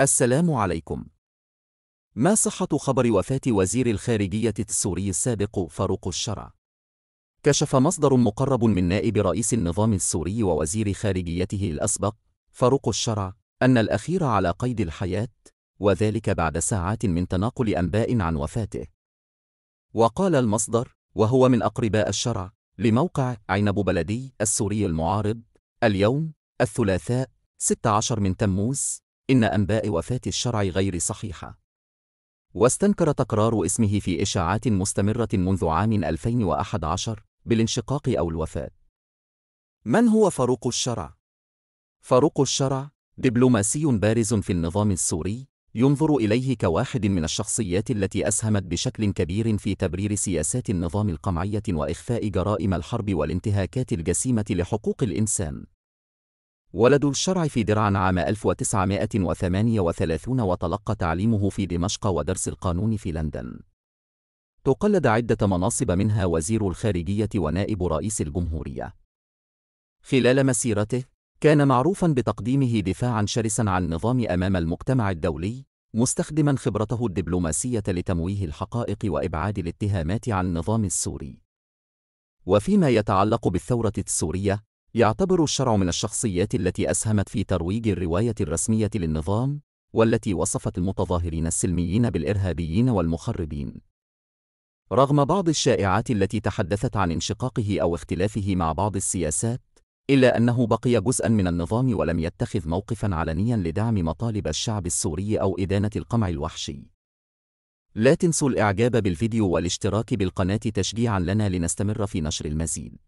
السلام عليكم ما صحة خبر وفاة وزير الخارجية السوري السابق فاروق الشرع؟ كشف مصدر مقرب من نائب رئيس النظام السوري ووزير خارجيته الأسبق فاروق الشرع أن الأخير على قيد الحياة وذلك بعد ساعات من تناقل أنباء عن وفاته وقال المصدر وهو من أقرباء الشرع لموقع عنب بلدي السوري المعارض اليوم الثلاثاء 16 من تموز إن أنباء وفاة الشرع غير صحيحة واستنكر تكرار اسمه في إشاعات مستمرة منذ عام 2011 بالانشقاق أو الوفاة من هو فاروق الشرع؟ فاروق الشرع دبلوماسي بارز في النظام السوري ينظر إليه كواحد من الشخصيات التي أسهمت بشكل كبير في تبرير سياسات النظام القمعية وإخفاء جرائم الحرب والانتهاكات الجسيمة لحقوق الإنسان ولد الشرع في درعا عام 1938 وتلقى تعليمه في دمشق ودرس القانون في لندن. تقلد عدة مناصب منها وزير الخارجية ونائب رئيس الجمهورية. خلال مسيرته، كان معروفا بتقديمه دفاعا شرسا عن النظام أمام المجتمع الدولي، مستخدما خبرته الدبلوماسية لتمويه الحقائق وإبعاد الاتهامات عن النظام السوري. وفيما يتعلق بالثورة السورية، يعتبر الشرع من الشخصيات التي أسهمت في ترويج الرواية الرسمية للنظام والتي وصفت المتظاهرين السلميين بالإرهابيين والمخربين رغم بعض الشائعات التي تحدثت عن انشقاقه أو اختلافه مع بعض السياسات إلا أنه بقي جزءا من النظام ولم يتخذ موقفا علنيا لدعم مطالب الشعب السوري أو إدانة القمع الوحشي لا تنسوا الإعجاب بالفيديو والاشتراك بالقناة تشجيعا لنا لنستمر في نشر المزيد